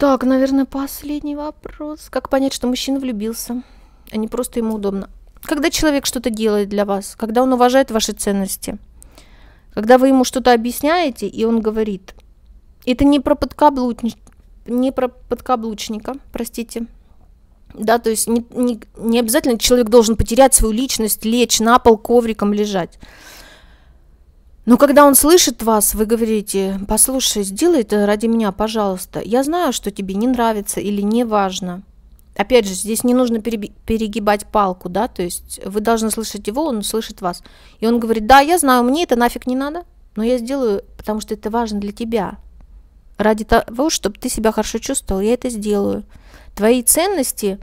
Так, наверное, последний вопрос. Как понять, что мужчина влюбился, а не просто ему удобно? Когда человек что-то делает для вас, когда он уважает ваши ценности, когда вы ему что-то объясняете, и он говорит. Это не про, подкаблучник, не про подкаблучника, простите, да, то есть не, не, не обязательно человек должен потерять свою личность, лечь на пол ковриком, лежать. Но ну, когда он слышит вас, вы говорите, послушай, сделай это ради меня, пожалуйста. Я знаю, что тебе не нравится или не важно. Опять же, здесь не нужно перегибать палку, да, то есть вы должны слышать его, он слышит вас. И он говорит, да, я знаю, мне это нафиг не надо, но я сделаю, потому что это важно для тебя. Ради того, чтобы ты себя хорошо чувствовал, я это сделаю. Твои ценности,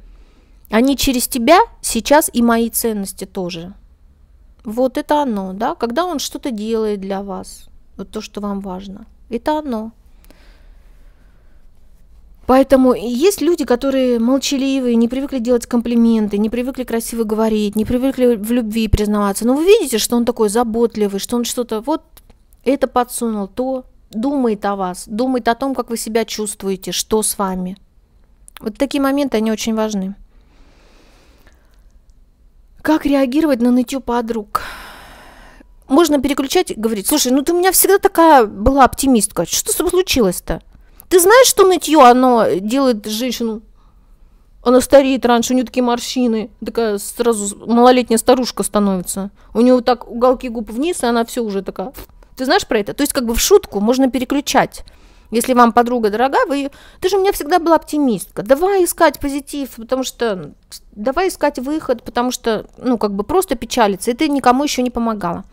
они через тебя сейчас и мои ценности тоже. Вот это оно, да, когда он что-то делает для вас, вот то, что вам важно, это оно. Поэтому есть люди, которые молчаливые, не привыкли делать комплименты, не привыкли красиво говорить, не привыкли в любви признаваться. Но вы видите, что он такой заботливый, что он что-то вот это подсунул, то думает о вас, думает о том, как вы себя чувствуете, что с вами. Вот такие моменты, они очень важны. Как реагировать на нытье подруг? Можно переключать и говорить, слушай, ну ты у меня всегда такая была оптимистка. Что с тобой случилось-то? Ты знаешь, что нытье, оно делает женщину? Она стареет раньше, у нее такие морщины. Такая сразу малолетняя старушка становится. У нее вот так уголки губ вниз, и она все уже такая. Ты знаешь про это? То есть как бы в шутку можно переключать. Если вам подруга дорога, вы... Ты же у меня всегда была оптимистка. Давай искать позитив, потому что... Давай искать выход, потому что, ну, как бы просто печалиться, и ты никому еще не помогала.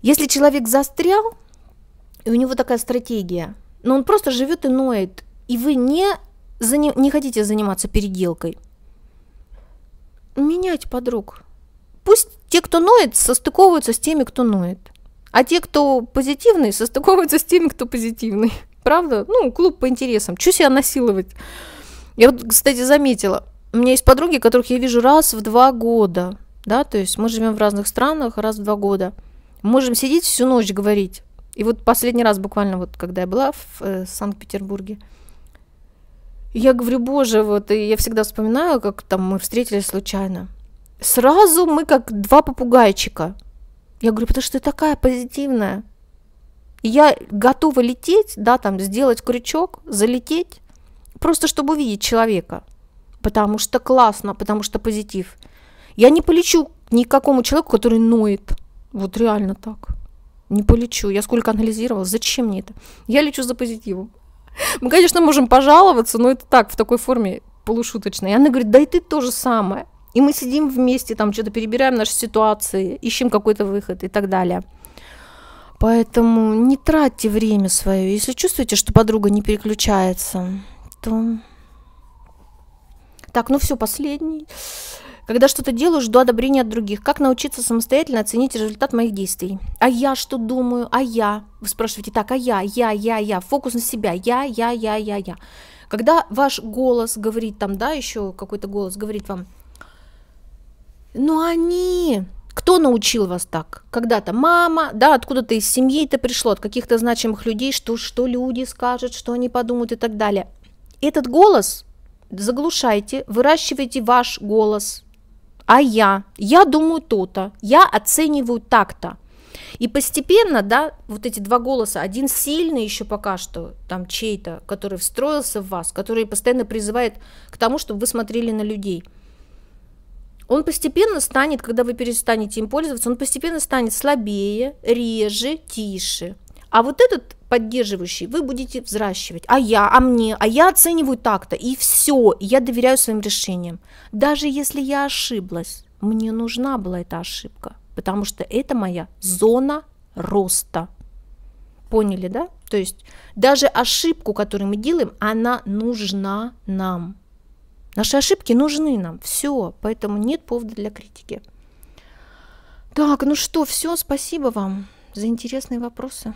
Если человек застрял, и у него такая стратегия, но он просто живет и ноет, и вы не, зани... не хотите заниматься переделкой, менять подруг. Пусть те, кто ноет, состыковываются с теми, кто ноет. А те, кто позитивный, состыковываются с теми, кто позитивный. Правда? Ну, клуб по интересам. Чего себя насиловать? Я вот, кстати, заметила, у меня есть подруги, которых я вижу раз в два года, да, то есть мы живем в разных странах раз в два года. можем сидеть всю ночь говорить. И вот последний раз буквально вот, когда я была в э, Санкт-Петербурге, я говорю, боже, вот, и я всегда вспоминаю, как там мы встретились случайно. Сразу мы как два попугайчика. Я говорю, потому что ты такая позитивная. Я готова лететь, да, там, сделать крючок, залететь, просто чтобы увидеть человека. Потому что классно, потому что позитив. Я не полечу ни к какому человеку, который ноет. Вот реально так. Не полечу. Я сколько анализировала, зачем мне это? Я лечу за позитивом. Мы, конечно, можем пожаловаться, но это так, в такой форме полушуточной. И она говорит, да и ты то же самое. И мы сидим вместе, там что-то перебираем наши ситуации, ищем какой-то выход и так далее. Поэтому не тратьте время свое. Если чувствуете, что подруга не переключается, то... Так, ну все, последний. Когда что-то делаю, жду одобрения от других. Как научиться самостоятельно оценить результат моих действий? А я что думаю? А я? Вы спрашиваете, так, а я, я, я, я. Фокус на себя. Я, я, я, я, я. Когда ваш голос говорит там, да, еще какой-то голос говорит вам, но ну, они... Кто научил вас так? Когда-то мама, да, откуда-то из семьи это пришло, от каких-то значимых людей, что, что люди скажут, что они подумают и так далее. Этот голос заглушайте, выращивайте ваш голос. А я? Я думаю то-то, я оцениваю так-то. И постепенно, да, вот эти два голоса, один сильный еще пока что, там чей-то, который встроился в вас, который постоянно призывает к тому, чтобы вы смотрели на людей – он постепенно станет, когда вы перестанете им пользоваться, он постепенно станет слабее, реже, тише. А вот этот поддерживающий вы будете взращивать. А я, а мне, а я оцениваю так-то, и все, я доверяю своим решениям. Даже если я ошиблась, мне нужна была эта ошибка, потому что это моя зона роста. Поняли, да? То есть даже ошибку, которую мы делаем, она нужна нам. Наши ошибки нужны нам, все, поэтому нет повода для критики. Так, ну что, все, спасибо вам за интересные вопросы.